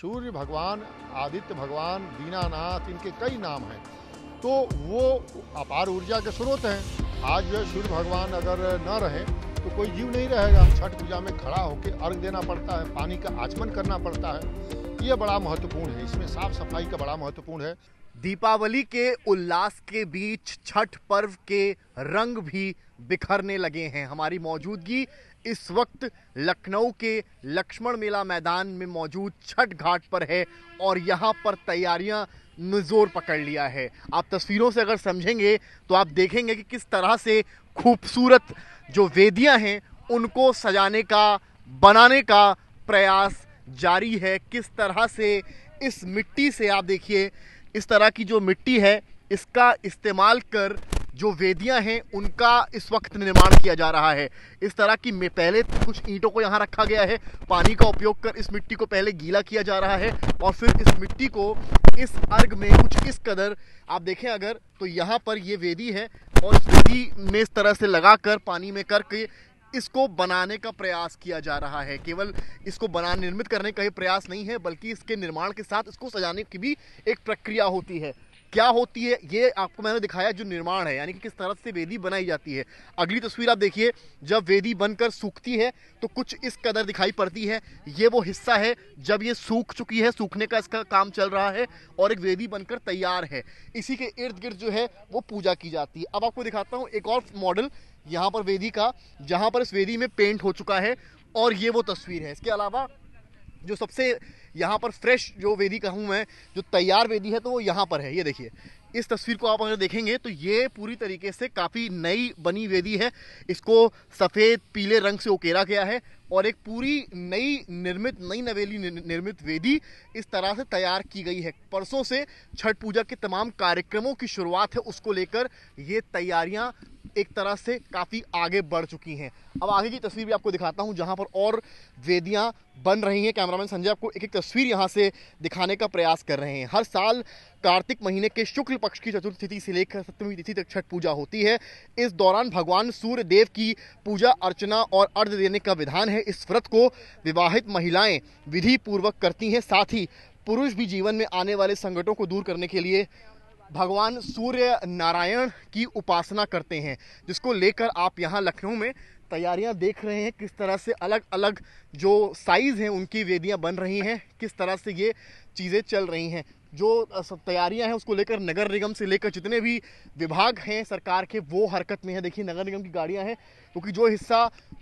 सूर्य भगवान आदित्य भगवान दीनानाथ इनके कई नाम हैं तो वो अपार ऊर्जा के स्रोत हैं आज जो है सूर्य भगवान अगर न रहे तो कोई जीव नहीं रहेगा छठ पूजा में खड़ा होकर अर्घ देना पड़ता है पानी का आचमन करना पड़ता है ये बड़ा महत्वपूर्ण है इसमें साफ सफाई का बड़ा महत्वपूर्ण है दीपावली के उल्लास के बीच छठ पर्व के रंग भी बिखरने लगे हैं हमारी मौजूदगी इस वक्त लखनऊ के लक्ष्मण मेला मैदान में मौजूद छठ घाट पर है और यहाँ पर तैयारियाँ जोर पकड़ लिया है आप तस्वीरों से अगर समझेंगे तो आप देखेंगे कि किस तरह से खूबसूरत जो वेदियाँ हैं उनको सजाने का बनाने का प्रयास जारी है किस तरह से इस मिट्टी से आप देखिए इस तरह की जो मिट्टी है इसका इस्तेमाल कर जो वेदियां हैं उनका इस वक्त निर्माण किया जा रहा है इस तरह की पहले कुछ ईंटों को यहाँ रखा गया है पानी का उपयोग कर इस मिट्टी को पहले गीला किया जा रहा है और फिर इस मिट्टी को इस अर्घ में कुछ इस कदर आप देखें अगर तो यहाँ पर ये वेदी है और इस वेदी में इस तरह से लगा कर पानी में करके इसको बनाने का प्रयास किया जा रहा है केवल इसको बना निर्मित करने का ही प्रयास नहीं है बल्कि इसके निर्माण के साथ इसको सजाने की भी एक प्रक्रिया होती है क्या होती है ये आपको मैंने दिखाया जो निर्माण है यानी कि किस तरह से वेदी बनाई जाती है अगली तस्वीर आप देखिए जब वेदी बनकर सूखती है तो कुछ इस कदर दिखाई पड़ती है ये वो हिस्सा है जब ये सूख चुकी है सूखने का इसका काम चल रहा है और एक वेदी बनकर तैयार है इसी के इर्द गिर्द जो है वो पूजा की जाती है अब आपको दिखाता हूँ एक और मॉडल यहाँ पर वेदी का जहाँ पर इस वेदी में पेंट हो चुका है और ये वो तस्वीर है इसके अलावा जो सबसे यहाँ पर फ्रेश जो वेदी हूँ मैं जो तैयार वेदी है तो वो यहाँ पर है ये देखिए इस तस्वीर को आप अगर देखेंगे तो ये पूरी तरीके से काफ़ी नई बनी वेदी है इसको सफ़ेद पीले रंग से उकेरा गया है और एक पूरी नई निर्मित नई नवेली निर्मित वेदी इस तरह से तैयार की गई है परसों से छठ पूजा के तमाम कार्यक्रमों की शुरुआत है उसको लेकर ये तैयारियां एक तरह से काफ़ी आगे बढ़ चुकी हैं अब आगे की तस्वीर भी आपको दिखाता हूँ जहाँ पर और वेदियाँ बन रही हैं कैमरामैन संजय आपको एक एक तस्वीर यहाँ से दिखाने का प्रयास कर रहे हैं हर साल कार्तिक महीने के शुक्ल पक्ष की चतुर्थी से लेकर सप्तमी तिथि तक छठ पूजा होती है इस दौरान भगवान सूर्य देव की पूजा अर्चना और अर्ध देने का विधान है इस व्रत को विवाहित महिलाएं विधि पूर्वक करती हैं साथ ही पुरुष भी जीवन में आने वाले संकटों को दूर करने के लिए भगवान सूर्य नारायण की उपासना करते हैं जिसको लेकर आप यहाँ लखनऊ में तैयारियाँ देख रहे हैं किस तरह से अलग अलग जो साइज़ हैं उनकी वेदियाँ बन रही हैं किस तरह से ये चीज़ें चल रही हैं जो तैयारियां हैं उसको लेकर नगर निगम से लेकर जितने भी विभाग हैं सरकार के वो हरकत में है देखिए नगर निगम की गाड़ियां हैं क्योंकि तो जो हिस्सा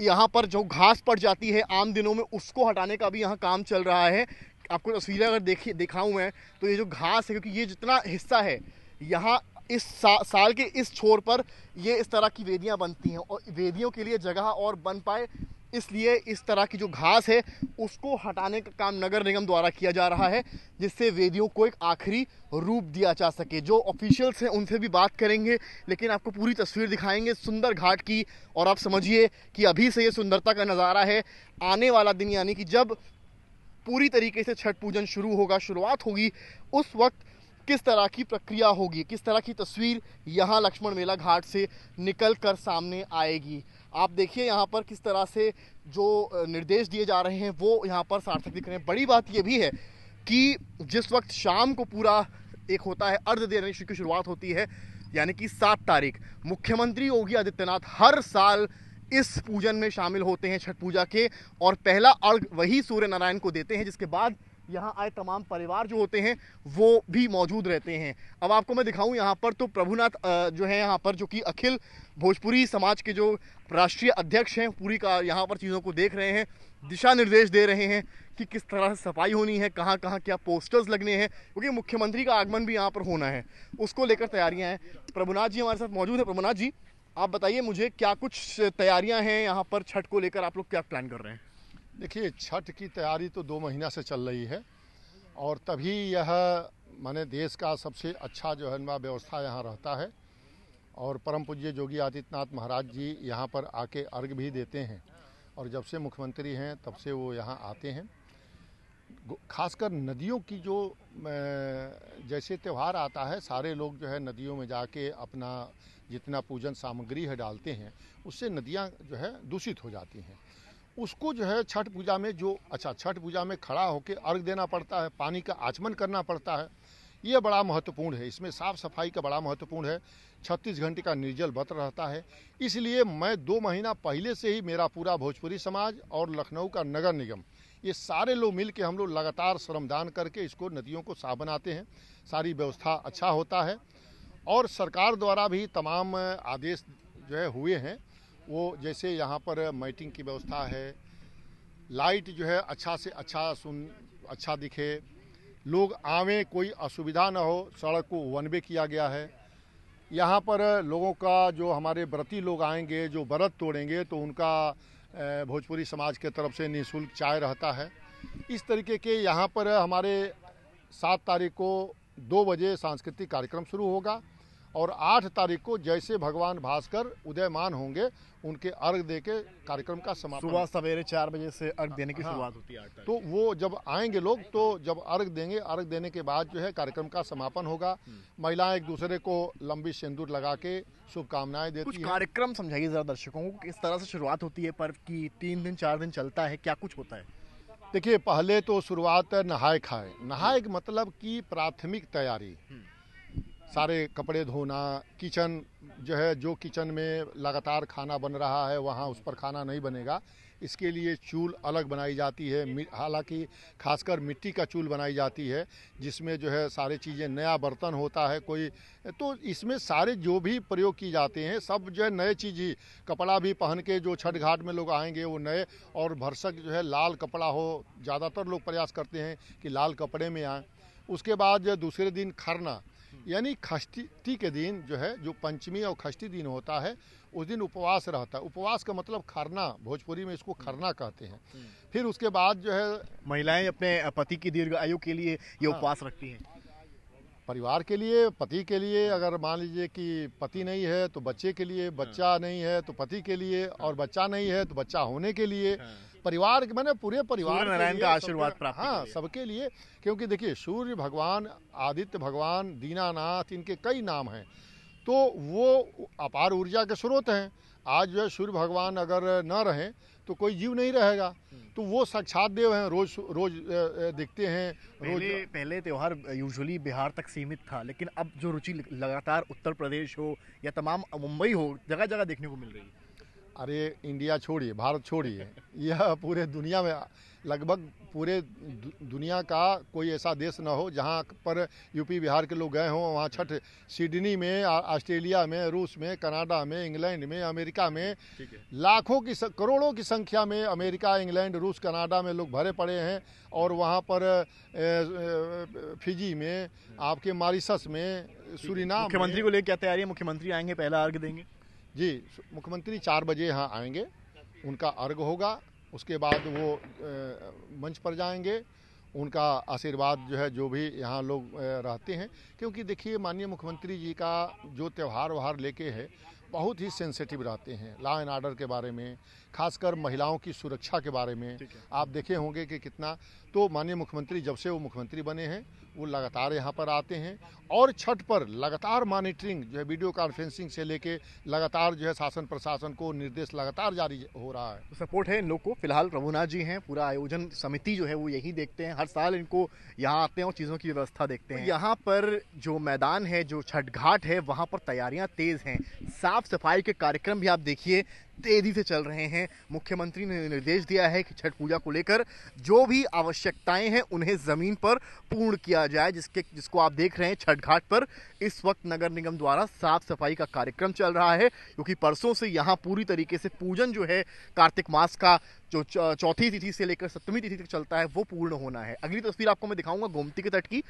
यहाँ पर जो घास पड़ जाती है आम दिनों में उसको हटाने का भी यहाँ काम चल रहा है आपको तस्वीरें अगर देखी दिखाऊँ मैं तो ये जो घास है क्योंकि ये जितना हिस्सा है यहाँ इस सा, साल के इस छोर पर ये इस तरह की वेदियाँ बनती हैं और वेदियों के लिए जगह और बन पाए इसलिए इस तरह की जो घास है उसको हटाने का काम नगर निगम द्वारा किया जा रहा है जिससे वेदियों को एक आखिरी रूप दिया जा सके जो ऑफिशियल्स हैं उनसे भी बात करेंगे लेकिन आपको पूरी तस्वीर दिखाएंगे सुंदर घाट की और आप समझिए कि अभी से ये सुंदरता का नज़ारा है आने वाला दिन यानी कि जब पूरी तरीके से छठ पूजन शुरू होगा शुरुआत होगी उस वक्त किस तरह की प्रक्रिया होगी किस तरह की तस्वीर यहाँ लक्ष्मण मेला घाट से निकल कर सामने आएगी आप देखिए यहाँ पर किस तरह से जो निर्देश दिए जा रहे हैं वो यहाँ पर सार्थक दिख रहे हैं बड़ी बात यह भी है कि जिस वक्त शाम को पूरा एक होता है अर्ध देने की शुरुआत होती है यानी कि सात तारीख मुख्यमंत्री योगी आदित्यनाथ हर साल इस पूजन में शामिल होते हैं छठ पूजा के और पहला अर्घ वही सूर्य नारायण को देते हैं जिसके बाद यहाँ आए तमाम परिवार जो होते हैं वो भी मौजूद रहते हैं अब आपको मैं दिखाऊं यहाँ पर तो प्रभुनाथ जो है यहाँ पर जो कि अखिल भोजपुरी समाज के जो राष्ट्रीय अध्यक्ष हैं पूरी का यहाँ पर चीज़ों को देख रहे हैं दिशा निर्देश दे रहे हैं कि किस तरह से सफाई होनी है कहाँ कहाँ क्या पोस्टर्स लगने हैं क्योंकि मुख्यमंत्री का आगमन भी यहाँ पर होना है उसको लेकर तैयारियाँ हैं प्रभुनाथ जी हमारे साथ मौजूद है प्रभुनाथ जी आप बताइए मुझे क्या कुछ तैयारियां हैं यहाँ पर छठ को लेकर आप लोग क्या प्लान कर रहे हैं देखिए छठ की तैयारी तो दो महीना से चल रही है और तभी यह माने देश का सबसे अच्छा जो है व्यवस्था यहाँ रहता है और परम पूज्य योगी आदित्यनाथ महाराज जी यहाँ पर आके अर्घ भी देते हैं और जब से मुख्यमंत्री हैं तब से वो यहाँ आते हैं खासकर नदियों की जो जैसे त्यौहार आता है सारे लोग जो है नदियों में जाके अपना जितना पूजन सामग्री है डालते हैं उससे नदियाँ जो है दूषित हो जाती हैं उसको जो है छठ पूजा में जो अच्छा छठ पूजा में खड़ा होकर अर्घ देना पड़ता है पानी का आचमन करना पड़ता है यह बड़ा महत्वपूर्ण है इसमें साफ सफाई का बड़ा महत्वपूर्ण है छत्तीस घंटे का निर्जल व्रत रहता है इसलिए मैं दो महीना पहले से ही मेरा पूरा भोजपुरी समाज और लखनऊ का नगर निगम ये सारे लोग मिल के हम लोग लगातार श्रमदान करके इसको नदियों को साफ बनाते हैं सारी व्यवस्था अच्छा होता है और सरकार द्वारा भी तमाम आदेश जो है हुए हैं वो जैसे यहाँ पर माइटिंग की व्यवस्था है लाइट जो है अच्छा से अच्छा सुन अच्छा दिखे लोग आवें कोई असुविधा ना हो सड़क को वन वे किया गया है यहाँ पर लोगों का जो हमारे व्रती लोग आएंगे जो व्रत तोड़ेंगे तो उनका भोजपुरी समाज के तरफ से निःशुल्क चाय रहता है इस तरीके के यहाँ पर हमारे सात तारीख को दो बजे सांस्कृतिक कार्यक्रम शुरू होगा और आठ तारीख को जैसे भगवान भास्कर उदयमान होंगे उनके अर्घ दे के कार्यक्रम का समापन सुबह सवेरे चार बजे से अर्घ हाँ, देने की हाँ, शुरुआत होती है तो वो जब आएंगे लोग तो जब अर्घ देंगे अर्घ देने के बाद जो है कार्यक्रम का समापन होगा हम्म। महिलाएं एक दूसरे को लंबी सिंदूर लगा के शुभकामनाएं देती है कार्यक्रम समझाइए जरा दर्शकों को किस तरह से शुरुआत होती है पर्व की तीन दिन चार दिन चलता है क्या कुछ होता है देखिए पहले तो शुरुआत है नहाय खाए नहाय मतलब की प्राथमिक तैयारी हम्म। सारे कपड़े धोना किचन जो है जो किचन में लगातार खाना बन रहा है वहाँ उस पर खाना नहीं बनेगा इसके लिए चूल अलग बनाई जाती है हालांकि खासकर मिट्टी का चूल बनाई जाती है जिसमें जो है सारे चीज़ें नया बर्तन होता है कोई तो इसमें सारे जो भी प्रयोग किए जाते हैं सब जो है नए चीज़ ही कपड़ा भी पहन के जो छठ घाट में लोग आएंगे वो नए और भरसक जो है लाल कपड़ा हो ज़्यादातर लोग प्रयास करते हैं कि लाल कपड़े में आए उसके बाद जो दूसरे दिन खरना यानी खष्टी के दिन जो है जो पंचमी और खष्टी दिन होता है उस दिन उपवास रहता है उपवास का मतलब खरना भोजपुरी में इसको खरना कहते हैं हम्म। फिर उसके बाद जो है महिलाएं अपने पति की दीर्घ आयु के लिए ये हाँ। उपवास रखती हैं परिवार के लिए पति के लिए अगर मान लीजिए कि पति नहीं है तो बच्चे के लिए बच्चा हाँ। नहीं है तो पति के लिए हाँ। और बच्चा नहीं है तो बच्चा होने के लिए हाँ। परिवार मैंने पूरे परिवार नारायण का आशीर्वाद प्राप्त हाँ सबके लिए क्योंकि देखिए सूर्य भगवान आदित्य भगवान दीनानाथ इनके कई नाम हैं तो वो अपार ऊर्जा के स्रोत हैं आज जो है सूर्य भगवान अगर न रहें तो कोई जीव नहीं रहेगा हम्म। तो वो साक्षात देव हैं रोज रोज दिखते हैं रोज पहले त्यौहार यूजुअली बिहार तक सीमित था लेकिन अब जो रुचि लगातार उत्तर प्रदेश हो या तमाम मुंबई हो जगह जगह देखने को मिल रही है अरे इंडिया छोड़िए भारत छोड़िए यह पूरे दुनिया में लगभग पूरे दुनिया का कोई ऐसा देश ना हो जहाँ पर यूपी बिहार के लोग गए हों वहाँ छठ सिडनी में ऑस्ट्रेलिया में रूस में कनाडा में इंग्लैंड में अमेरिका में लाखों की करोड़ों की संख्या में अमेरिका इंग्लैंड रूस कनाडा में लोग भरे पड़े हैं और वहाँ पर फिजी में हम्म। आपके मारिसस में सूरीनाम मुख्यमंत्री को लेकर क्या तैयारी है मुख्यमंत्री आएंगे पहला अर्घ देंगे जी मुख्यमंत्री चार बजे यहाँ आएंगे उनका अर्घ होगा उसके बाद वो मंच पर जाएंगे उनका आशीर्वाद जो है जो भी यहाँ लोग रहते हैं क्योंकि देखिए माननीय मुख्यमंत्री जी का जो त्यौहार व्यवहार लेके है बहुत ही सेंसिटिव रहते हैं लॉ एंड आर्डर के बारे में खासकर महिलाओं की सुरक्षा के बारे में आप देखे होंगे कि कितना तो माननीय मुख्यमंत्री जब से वो मुख्यमंत्री बने हैं वो लगातार यहाँ पर आते हैं और छठ पर लगातार मॉनिटरिंग जो है वीडियो कॉन्फ्रेंसिंग से लेके लगातार जो है शासन प्रशासन को निर्देश लगातार जारी हो रहा है तो सपोर्ट है इन लोग को फिलहाल प्रभुनाथ जी हैं पूरा आयोजन समिति जो है वो यही देखते हैं हर साल इनको यहाँ आते हैं और चीज़ों की व्यवस्था देखते हैं यहाँ पर जो मैदान है जो छठ घाट है वहाँ पर तैयारियाँ तेज़ हैं साफ साफ सफाई के कार्यक्रम भी आप देखिए तेजी से चल रहे हैं मुख्यमंत्री ने निर्देश दिया है कि छठ पूजा को लेकर जो भी आवश्यकताएं हैं उन्हें ज़मीन पर पूर्ण किया जाए जिसके जिसको आप देख रहे हैं छठ घाट पर इस वक्त नगर निगम द्वारा साफ सफाई का कार्यक्रम चल रहा है क्योंकि परसों से यहाँ पूरी तरीके से पूजन जो है कार्तिक मास का जो चौथी तिथि से लेकर सप्तमी तिथि तक चलता है वो पूर्ण होना है अगली तस्वीर आपको मैं दिखाऊंगा गोमती के तट की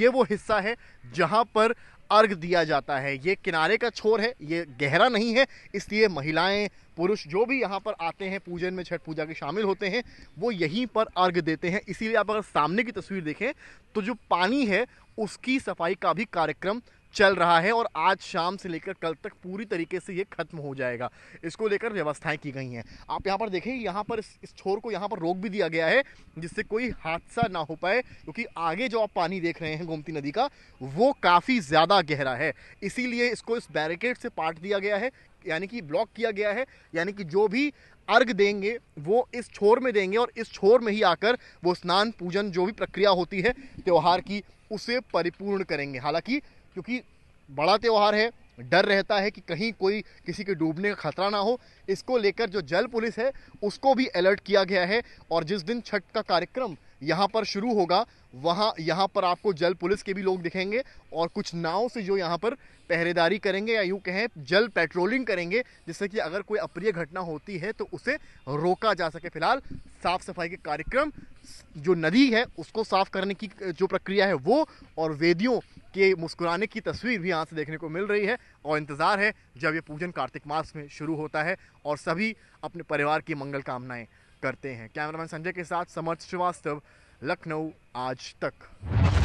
ये वो हिस्सा है जहाँ पर अर्घ दिया जाता है ये किनारे का छोर है ये गहरा नहीं है इसलिए महिलाएं पुरुष जो भी यहाँ पर आते हैं पूजन में छठ पूजा के शामिल होते हैं वो यहीं पर अर्घ देते हैं इसीलिए आप अगर सामने की तस्वीर देखें तो जो पानी है उसकी सफाई का भी कार्यक्रम चल रहा है और आज शाम से लेकर कल तक पूरी तरीके से ये खत्म हो जाएगा इसको लेकर व्यवस्थाएं की गई हैं आप यहाँ पर देखें यहाँ पर इस छोर को यहाँ पर रोक भी दिया गया है जिससे कोई हादसा ना हो पाए क्योंकि आगे जो आप पानी देख रहे हैं गोमती नदी का वो काफ़ी ज़्यादा गहरा है इसीलिए इसको इस बैरिकेड से पाट दिया गया है यानी कि ब्लॉक किया गया है यानी कि जो भी अर्घ देंगे वो इस छोर में देंगे और इस छोर में ही आकर वो स्नान पूजन जो भी प्रक्रिया होती है त्यौहार की उसे परिपूर्ण करेंगे हालांकि क्योंकि बड़ा त्यौहार है डर रहता है कि कहीं कोई किसी के डूबने का खतरा ना हो इसको लेकर जो जल पुलिस है उसको भी अलर्ट किया गया है और जिस दिन छठ का कार्यक्रम यहाँ पर शुरू होगा वहाँ यहाँ पर आपको जल पुलिस के भी लोग दिखेंगे और कुछ नाव से जो यहाँ पर पहरेदारी करेंगे या यूँ कहें जल पेट्रोलिंग करेंगे जिससे कि अगर कोई अप्रिय घटना होती है तो उसे रोका जा सके फिलहाल साफ सफाई के कार्यक्रम जो नदी है उसको साफ करने की जो प्रक्रिया है वो और वेदियों के मुस्कुराने की तस्वीर भी यहाँ से देखने को मिल रही है और इंतज़ार है जब ये पूजन कार्तिक मास में शुरू होता है और सभी अपने परिवार की मंगल कामनाएँ करते हैं कैमरामैन संजय के साथ समर्थ श्रीवास्तव लखनऊ आज तक